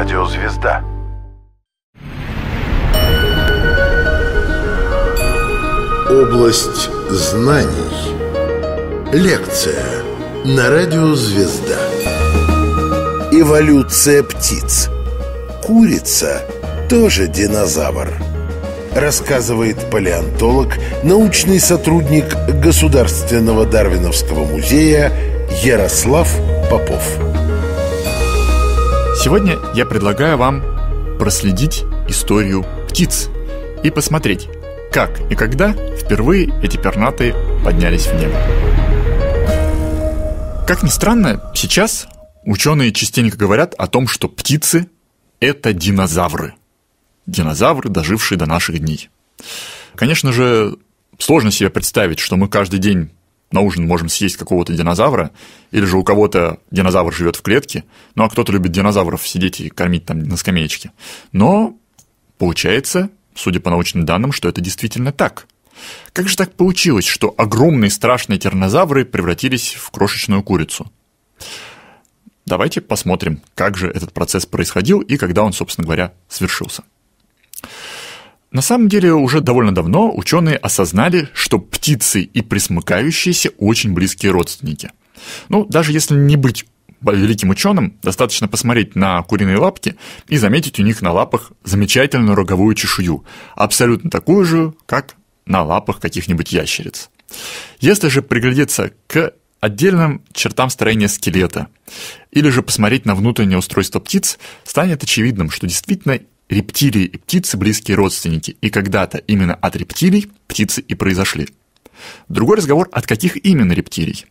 Радио Звезда. Область знаний. Лекция на радио Звезда. Эволюция птиц. Курица тоже динозавр. Рассказывает палеонтолог, научный сотрудник Государственного Дарвиновского музея Ярослав Попов. Сегодня я предлагаю вам проследить историю птиц и посмотреть, как и когда впервые эти пернатые поднялись в небо. Как ни странно, сейчас ученые частенько говорят о том, что птицы – это динозавры. Динозавры, дожившие до наших дней. Конечно же, сложно себе представить, что мы каждый день на ужин можем съесть какого-то динозавра, или же у кого-то динозавр живет в клетке, ну а кто-то любит динозавров сидеть и кормить там на скамеечке. Но получается, судя по научным данным, что это действительно так. Как же так получилось, что огромные страшные тернозавры превратились в крошечную курицу? Давайте посмотрим, как же этот процесс происходил и когда он, собственно говоря, свершился. На самом деле, уже довольно давно ученые осознали, что птицы и присмыкающиеся очень близкие родственники. Ну, даже если не быть великим ученым, достаточно посмотреть на куриные лапки и заметить у них на лапах замечательную роговую чешую, абсолютно такую же, как на лапах каких-нибудь ящериц. Если же приглядеться к отдельным чертам строения скелета или же посмотреть на внутреннее устройство птиц, станет очевидным, что действительно Рептилии и птицы – близкие родственники, и когда-то именно от рептилий птицы и произошли. Другой разговор, от каких именно рептилий.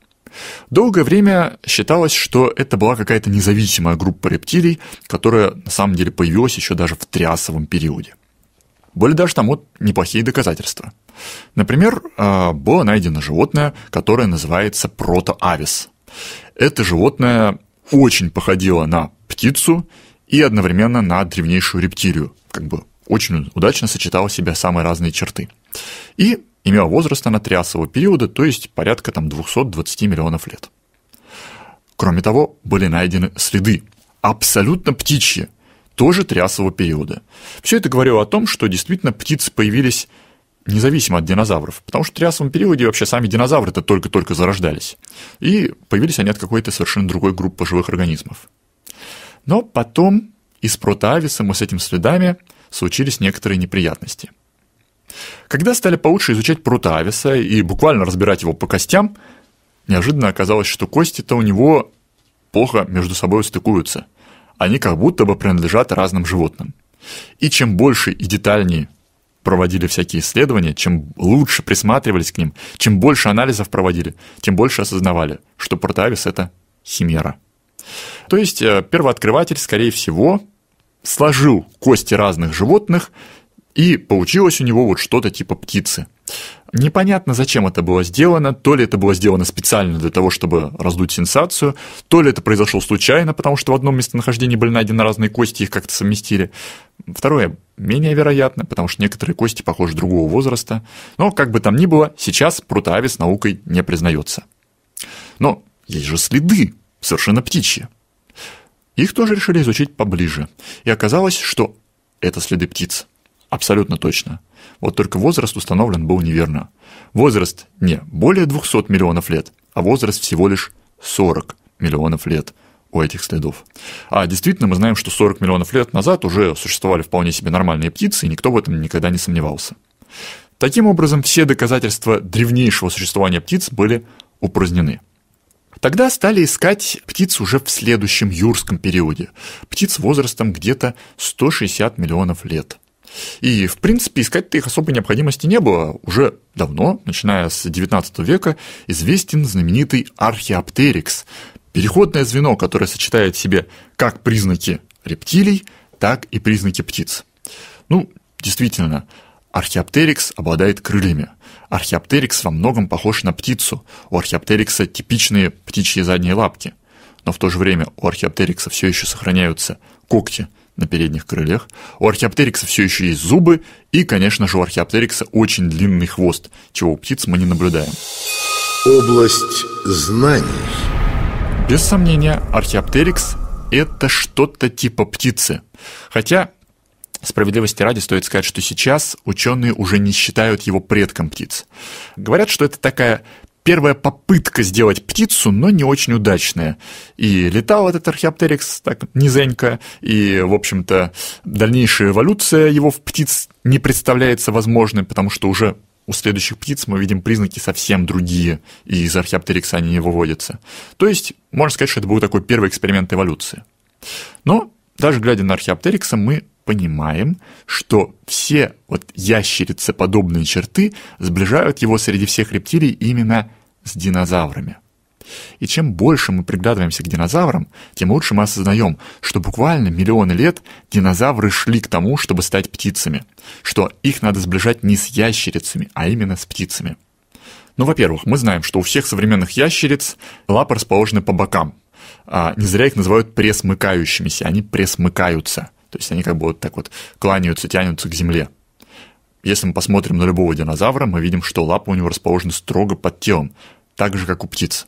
Долгое время считалось, что это была какая-то независимая группа рептилий, которая на самом деле появилась еще даже в триасовом периоде. Были даже там вот неплохие доказательства. Например, а, было найдено животное, которое называется протоавис. Это животное очень походило на птицу и одновременно на древнейшую рептилию. Как бы очень удачно сочетал в себя самые разные черты. И имел возраст анатриасового периода, то есть порядка там 220 миллионов лет. Кроме того, были найдены следы, абсолютно птичьи, тоже триасового периода. Все это говорило о том, что действительно птицы появились независимо от динозавров, потому что в триасовом периоде вообще сами динозавры-то только-только зарождались, и появились они от какой-то совершенно другой группы живых организмов. Но потом и с протоависом, и с этими следами случились некоторые неприятности. Когда стали получше изучать протоависа и буквально разбирать его по костям, неожиданно оказалось, что кости-то у него плохо между собой стыкуются. Они как будто бы принадлежат разным животным. И чем больше и детальнее проводили всякие исследования, чем лучше присматривались к ним, чем больше анализов проводили, тем больше осознавали, что протоавис – это химера – то есть э, первооткрыватель, скорее всего, сложил кости разных животных, и получилось у него вот что-то типа птицы. Непонятно, зачем это было сделано, то ли это было сделано специально для того, чтобы раздуть сенсацию, то ли это произошло случайно, потому что в одном местонахождении были найдены разные кости, их как-то совместили. Второе, менее вероятно, потому что некоторые кости похожи другого возраста. Но, как бы там ни было, сейчас прутоавис наукой не признается. Но есть же следы, совершенно птичьи. Их тоже решили изучить поближе, и оказалось, что это следы птиц. Абсолютно точно. Вот только возраст установлен был неверно. Возраст не более 200 миллионов лет, а возраст всего лишь 40 миллионов лет у этих следов. А действительно, мы знаем, что 40 миллионов лет назад уже существовали вполне себе нормальные птицы, и никто в этом никогда не сомневался. Таким образом, все доказательства древнейшего существования птиц были упразднены – Тогда стали искать птиц уже в следующем юрском периоде. Птиц возрастом где-то 160 миллионов лет. И, в принципе, искать-то их особой необходимости не было. Уже давно, начиная с XIX века, известен знаменитый археоптерикс – переходное звено, которое сочетает в себе как признаки рептилий, так и признаки птиц. Ну, действительно, археоптерикс обладает крыльями – Археоптерикс во многом похож на птицу. У археоптерикса типичные птичьи задние лапки. Но в то же время у археоптерикса все еще сохраняются когти на передних крыльях. У археоптерикса все еще есть зубы. И, конечно же, у археоптерикса очень длинный хвост, чего у птиц мы не наблюдаем. Область знаний. Без сомнения, археоптерикс – это что-то типа птицы. Хотя Справедливости ради стоит сказать, что сейчас ученые уже не считают его предком птиц. Говорят, что это такая первая попытка сделать птицу, но не очень удачная. И летал этот археоптерикс так низенько, и, в общем-то, дальнейшая эволюция его в птиц не представляется возможной, потому что уже у следующих птиц мы видим признаки совсем другие, и из археоптерикса они не выводятся. То есть, можно сказать, что это был такой первый эксперимент эволюции. Но даже глядя на археоптерикса, мы понимаем, что все вот ящерицеподобные черты сближают его среди всех рептилий именно с динозаврами. И чем больше мы приглядываемся к динозаврам, тем лучше мы осознаем, что буквально миллионы лет динозавры шли к тому, чтобы стать птицами, что их надо сближать не с ящерицами, а именно с птицами. Ну, во-первых, мы знаем, что у всех современных ящериц лапы расположены по бокам. а Не зря их называют пресмыкающимися, они пресмыкаются – то есть они как бы вот так вот кланяются, тянутся к земле. Если мы посмотрим на любого динозавра, мы видим, что лапы у него расположены строго под телом, так же, как у птиц.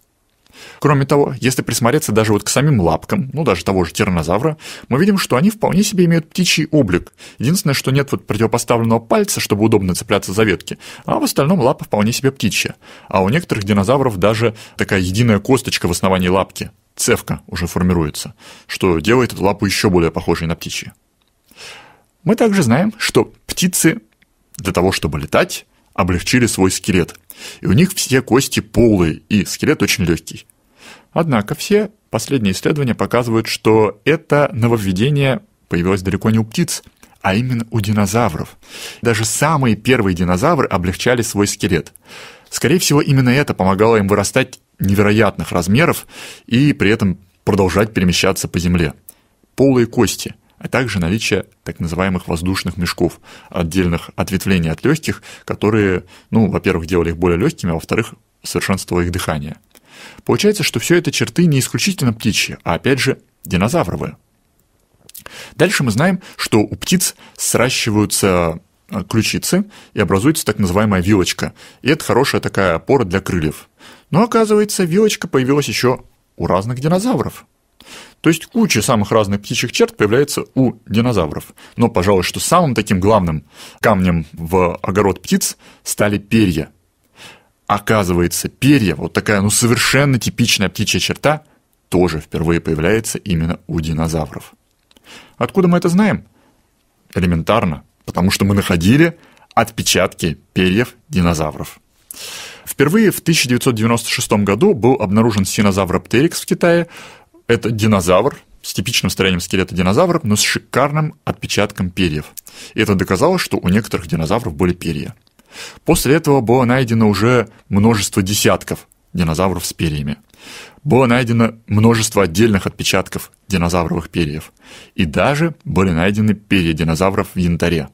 Кроме того, если присмотреться даже вот к самим лапкам, ну даже того же тиранозавра, мы видим, что они вполне себе имеют птичий облик. Единственное, что нет вот противопоставленного пальца, чтобы удобно цепляться за ветки, а в остальном лапа вполне себе птичья. А у некоторых динозавров даже такая единая косточка в основании лапки, цевка уже формируется, что делает эту лапу еще более похожей на птичьи. Мы также знаем, что птицы для того, чтобы летать, облегчили свой скелет. И у них все кости полые, и скелет очень легкий. Однако все последние исследования показывают, что это нововведение появилось далеко не у птиц, а именно у динозавров. Даже самые первые динозавры облегчали свой скелет. Скорее всего, именно это помогало им вырастать невероятных размеров и при этом продолжать перемещаться по земле. Полые кости – а также наличие так называемых воздушных мешков, отдельных ответвлений от легких, которые, ну, во-первых, делали их более легкими, а во-вторых, совершенствовали их дыхание. Получается, что все это черты не исключительно птичьи, а опять же динозавровые. Дальше мы знаем, что у птиц сращиваются э, ключицы и образуется так называемая вилочка. И это хорошая такая опора для крыльев. Но оказывается, вилочка появилась еще у разных динозавров – то есть куча самых разных птичьих черт появляется у динозавров. Но, пожалуй, что самым таким главным камнем в огород птиц стали перья. Оказывается, перья, вот такая ну совершенно типичная птичья черта, тоже впервые появляется именно у динозавров. Откуда мы это знаем? Элементарно, потому что мы находили отпечатки перьев динозавров. Впервые в 1996 году был обнаружен синозавр Птерикс в Китае, это динозавр с типичным строением скелета динозавра, но с шикарным отпечатком перьев. И это доказало, что у некоторых динозавров были перья. После этого было найдено уже множество десятков динозавров с перьями. Было найдено множество отдельных отпечатков динозавровых перьев. И даже были найдены перья динозавров в янтаре.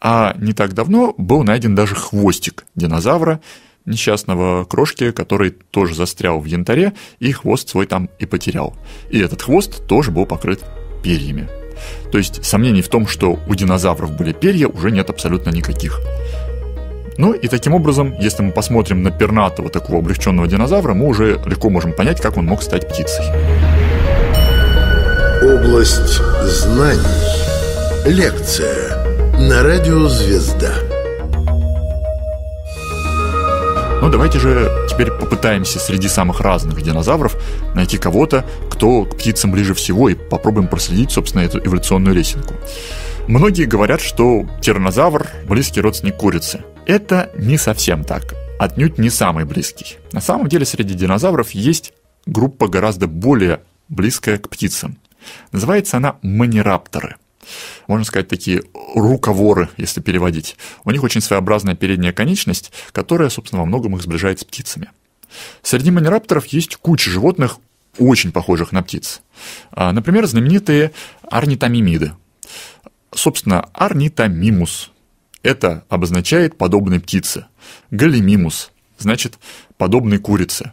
А не так давно был найден даже хвостик динозавра, несчастного крошки, который тоже застрял в янтаре и хвост свой там и потерял. И этот хвост тоже был покрыт перьями. То есть сомнений в том, что у динозавров были перья, уже нет абсолютно никаких. Ну и таким образом, если мы посмотрим на пернатого такого облегченного динозавра, мы уже легко можем понять, как он мог стать птицей. Область знаний. Лекция на радио «Звезда». Но ну, давайте же теперь попытаемся среди самых разных динозавров найти кого-то, кто к птицам ближе всего, и попробуем проследить, собственно, эту эволюционную лесенку. Многие говорят, что тиранозавр – близкий родственник курицы. Это не совсем так. Отнюдь не самый близкий. На самом деле среди динозавров есть группа гораздо более близкая к птицам. Называется она манирапторы – можно сказать, такие руковоры, если переводить. У них очень своеобразная передняя конечность, которая, собственно, во многом их сближает с птицами. Среди манирапторов есть куча животных, очень похожих на птиц. А, например, знаменитые орнитомимиды. Собственно, орнитомимус – это обозначает подобные птицы. Галимимус – значит подобные курицы.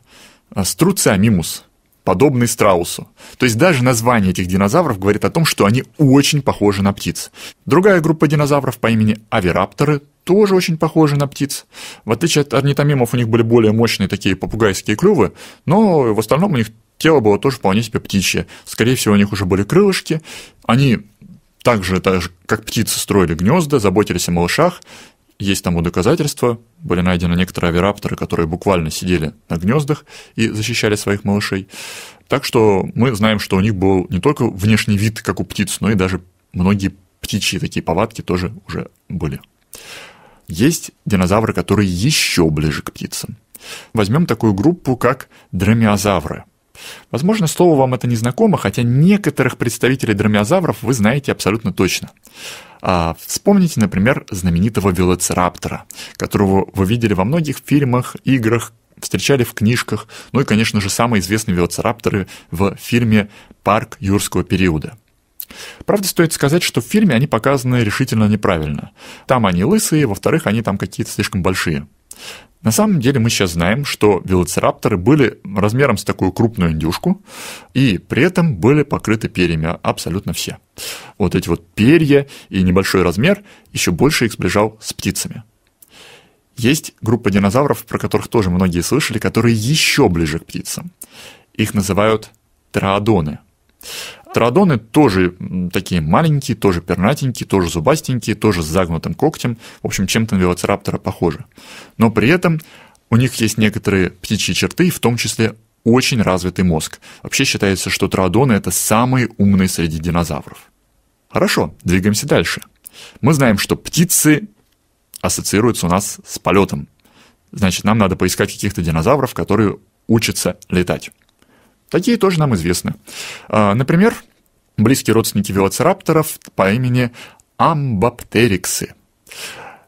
А, Струциомимус подобный страусу. То есть даже название этих динозавров говорит о том, что они очень похожи на птиц. Другая группа динозавров по имени авирапторы тоже очень похожи на птиц. В отличие от орнитомимов, у них были более мощные такие попугайские клювы, но в остальном у них тело было тоже вполне себе птичье. Скорее всего, у них уже были крылышки, они также, так же, как птицы, строили гнезда, заботились о малышах есть тому доказательства. Были найдены некоторые авирапторы, которые буквально сидели на гнездах и защищали своих малышей. Так что мы знаем, что у них был не только внешний вид, как у птиц, но и даже многие птичьи такие повадки тоже уже были. Есть динозавры, которые еще ближе к птицам. Возьмем такую группу, как дромеозавры – Возможно, слово вам это не знакомо, хотя некоторых представителей дромеозавров вы знаете абсолютно точно. А, вспомните, например, знаменитого велоцираптора, которого вы видели во многих фильмах, играх, встречали в книжках, ну и, конечно же, самые известные велоцирапторы в фильме «Парк юрского периода». Правда, стоит сказать, что в фильме они показаны решительно неправильно. Там они лысые, во-вторых, они там какие-то слишком большие. На самом деле мы сейчас знаем, что велоцирапторы были размером с такую крупную индюшку, и при этом были покрыты перьями абсолютно все. Вот эти вот перья и небольшой размер еще больше их сближал с птицами. Есть группа динозавров, про которых тоже многие слышали, которые еще ближе к птицам. Их называют траодоны. Птеродоны тоже такие маленькие, тоже пернатенькие, тоже зубастенькие, тоже с загнутым когтем. В общем, чем-то на велоцираптора похоже, Но при этом у них есть некоторые птичьи черты, в том числе очень развитый мозг. Вообще считается, что траодоны – это самые умные среди динозавров. Хорошо, двигаемся дальше. Мы знаем, что птицы ассоциируются у нас с полетом. Значит, нам надо поискать каких-то динозавров, которые учатся летать. Такие тоже нам известны. А, например, близкие родственники велоцирапторов по имени амбаптериксы.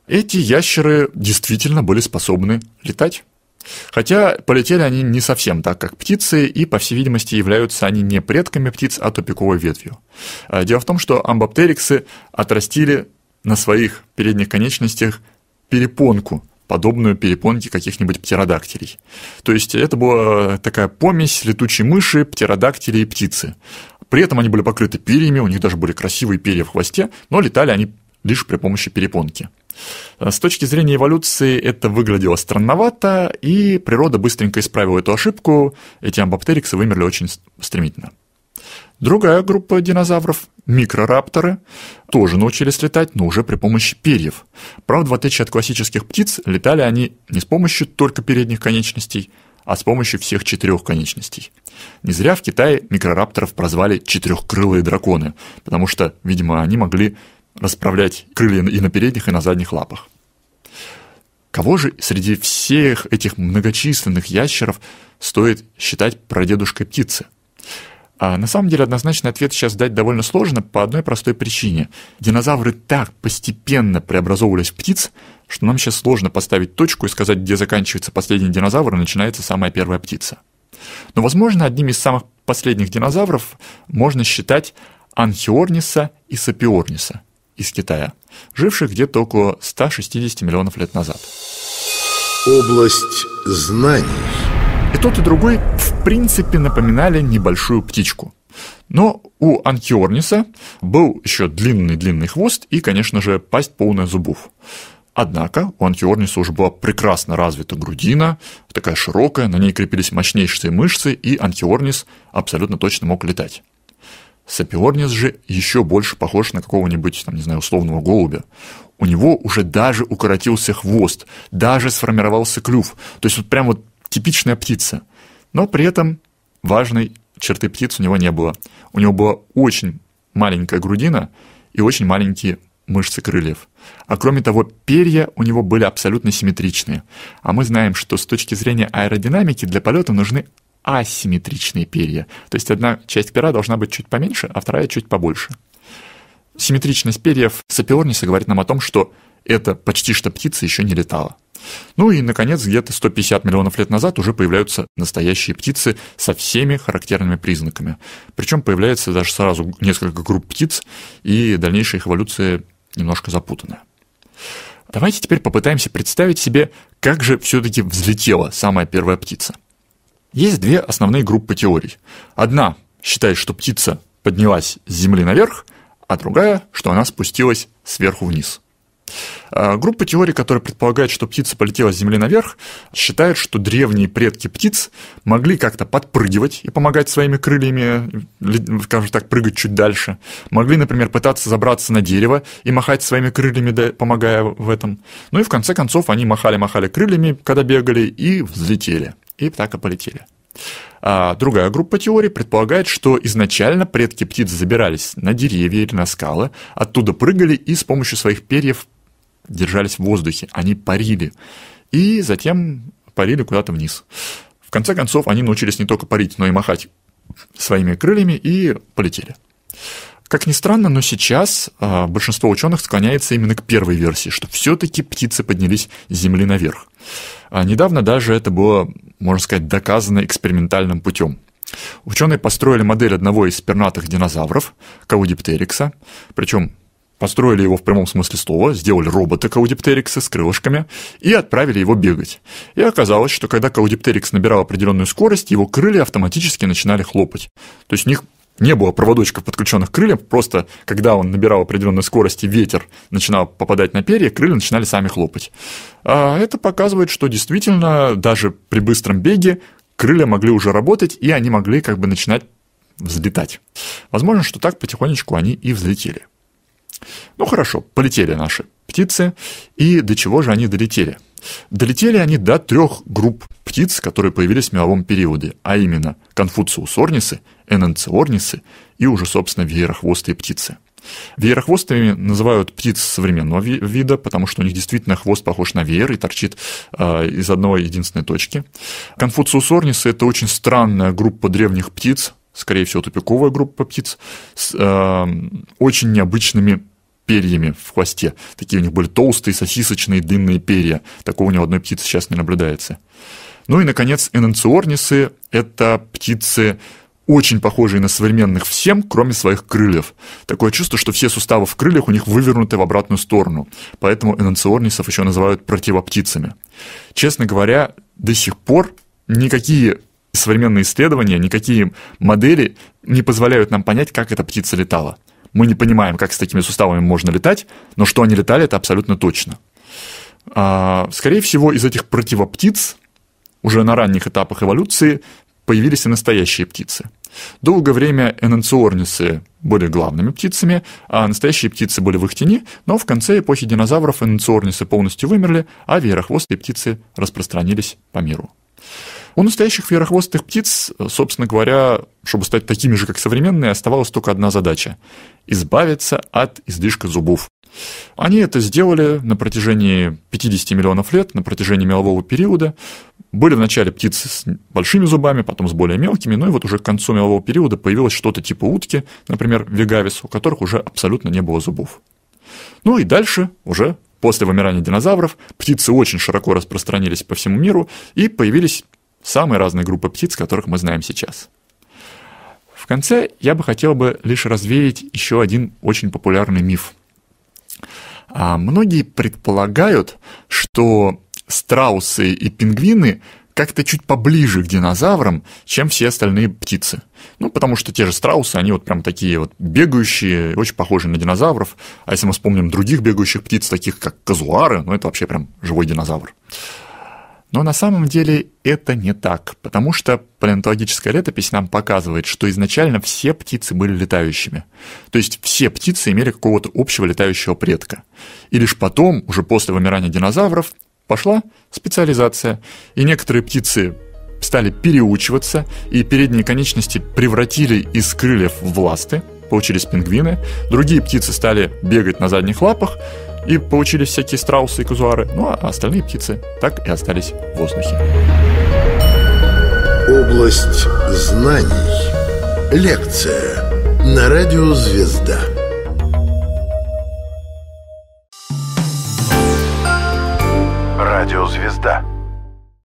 Эти ящеры действительно были способны летать. Хотя полетели они не совсем так, как птицы, и, по всей видимости, являются они не предками птиц, а тупиковой ветвью. А, дело в том, что амбаптериксы отрастили на своих передних конечностях перепонку – подобную перепонке каких-нибудь птеродактилей. То есть это была такая помесь летучей мыши, птеродактилей и птицы. При этом они были покрыты перьями, у них даже были красивые перья в хвосте, но летали они лишь при помощи перепонки. С точки зрения эволюции это выглядело странновато, и природа быстренько исправила эту ошибку, эти амбоптериксы вымерли очень стремительно. Другая группа динозавров, микрорапторы, тоже научились летать, но уже при помощи перьев. Правда, в отличие от классических птиц, летали они не с помощью только передних конечностей, а с помощью всех четырех конечностей. Не зря в Китае микрорапторов прозвали четырехкрылые драконы, потому что, видимо, они могли расправлять крылья и на передних, и на задних лапах. Кого же среди всех этих многочисленных ящеров стоит считать прадедушкой птицы? А на самом деле однозначный ответ сейчас дать довольно сложно по одной простой причине. Динозавры так постепенно преобразовывались в птиц, что нам сейчас сложно поставить точку и сказать, где заканчивается последний динозавр и начинается самая первая птица. Но, возможно, одним из самых последних динозавров можно считать Анхиорниса и Сапиорниса из Китая, живших где-то около 160 миллионов лет назад. Область знаний. И тот, и другой в принципе напоминали небольшую птичку. Но у Анхиорниса был еще длинный-длинный хвост и, конечно же, пасть полная зубов. Однако у Анхиорниса уже была прекрасно развита грудина, такая широкая, на ней крепились мощнейшие мышцы, и Анхиорнис абсолютно точно мог летать. Сапиорнис же еще больше похож на какого-нибудь, там, не знаю, условного голубя. У него уже даже укоротился хвост, даже сформировался клюв. То есть вот прям вот типичная птица, но при этом важной черты птиц у него не было. У него была очень маленькая грудина и очень маленькие мышцы крыльев. А кроме того, перья у него были абсолютно симметричные. А мы знаем, что с точки зрения аэродинамики для полета нужны асимметричные перья. То есть одна часть пера должна быть чуть поменьше, а вторая чуть побольше. Симметричность перьев Сапиорниса говорит нам о том, что это почти что птица еще не летала. Ну и, наконец, где-то 150 миллионов лет назад уже появляются настоящие птицы со всеми характерными признаками. Причем появляется даже сразу несколько групп птиц, и дальнейшая их эволюция немножко запутанная. Давайте теперь попытаемся представить себе, как же все-таки взлетела самая первая птица. Есть две основные группы теорий. Одна считает, что птица поднялась с земли наверх, а другая, что она спустилась сверху вниз – а, группа теорий, которая предполагает, что птица полетела с Земли наверх, считает, что древние предки птиц могли как-то подпрыгивать и помогать своими крыльями, скажем так, прыгать чуть дальше. Могли, например, пытаться забраться на дерево и махать своими крыльями, помогая в этом. Ну и в конце концов они махали-махали крыльями, когда бегали, и взлетели. И так и полетели. А другая группа теорий предполагает, что изначально предки птиц забирались на деревья или на скалы, оттуда прыгали и с помощью своих перьев держались в воздухе, они парили. И затем парили куда-то вниз. В конце концов, они научились не только парить, но и махать своими крыльями и полетели. Как ни странно, но сейчас а, большинство ученых склоняется именно к первой версии, что все-таки птицы поднялись с Земли наверх. А недавно даже это было, можно сказать, доказано экспериментальным путем. Ученые построили модель одного из пернатых динозавров, Каудиптерикса, причем Построили его в прямом смысле слова, сделали робота Каудиптерикса с крылышками и отправили его бегать. И оказалось, что когда Каудиптерикс набирал определенную скорость, его крылья автоматически начинали хлопать. То есть у них не было проводочков, подключенных к крыльям, просто когда он набирал определенную скорость и ветер начинал попадать на перья, крылья начинали сами хлопать. А это показывает, что действительно даже при быстром беге крылья могли уже работать, и они могли как бы начинать взлетать. Возможно, что так потихонечку они и взлетели. Ну хорошо, полетели наши птицы. И до чего же они долетели? Долетели они до трех групп птиц, которые появились в меловом периоде, а именно конфуциусорнисы, эненциорнисы и уже, собственно, веерохвостые птицы. Веерохвостыми называют птиц современного вида, потому что у них действительно хвост похож на веер и торчит а, из одной единственной точки. Конфуциусорнисы – это очень странная группа древних птиц, скорее всего, тупиковая группа птиц, с э, очень необычными перьями в хвосте. Такие у них были толстые, сосисочные, длинные перья. Такого ни у одной птицы сейчас не наблюдается. Ну и, наконец, энанциорнисы – это птицы, очень похожие на современных всем, кроме своих крыльев. Такое чувство, что все суставы в крыльях у них вывернуты в обратную сторону. Поэтому энанциорнисов еще называют противоптицами. Честно говоря, до сих пор никакие современные исследования, никакие модели не позволяют нам понять, как эта птица летала. Мы не понимаем, как с такими суставами можно летать, но что они летали, это абсолютно точно. А, скорее всего, из этих противоптиц уже на ранних этапах эволюции появились и настоящие птицы. Долгое время эненциорницы были главными птицами, а настоящие птицы были в их тени, но в конце эпохи динозавров эненциорницы полностью вымерли, а веерохвостые птицы распространились по миру. У настоящих ферохвостых птиц, э, собственно говоря, чтобы стать такими же, как современные, оставалась только одна задача – избавиться от излишка зубов. Они это сделали на протяжении 50 миллионов лет, на протяжении мелового периода. Были вначале птицы с большими зубами, потом с более мелкими, но ну и вот уже к концу мелового периода появилось что-то типа утки, например, вегавис, у которых уже абсолютно не было зубов. Ну и дальше уже после вымирания динозавров птицы очень широко распространились по всему миру и появились самые разные группы птиц, которых мы знаем сейчас. В конце я бы хотел бы лишь развеять еще один очень популярный миф. А, многие предполагают, что страусы и пингвины как-то чуть поближе к динозаврам, чем все остальные птицы. Ну, потому что те же страусы, они вот прям такие вот бегающие, очень похожи на динозавров. А если мы вспомним других бегающих птиц, таких как казуары, ну, это вообще прям живой динозавр. Но на самом деле это не так, потому что палеонтологическая летопись нам показывает, что изначально все птицы были летающими. То есть все птицы имели какого-то общего летающего предка. И лишь потом, уже после вымирания динозавров, пошла специализация. И некоторые птицы стали переучиваться, и передние конечности превратили из крыльев в ласты, получились пингвины, другие птицы стали бегать на задних лапах, и получились всякие страусы и казуары. Ну а остальные птицы так и остались в воздухе. Область знаний. Лекция на радио «Звезда». Радио «Звезда».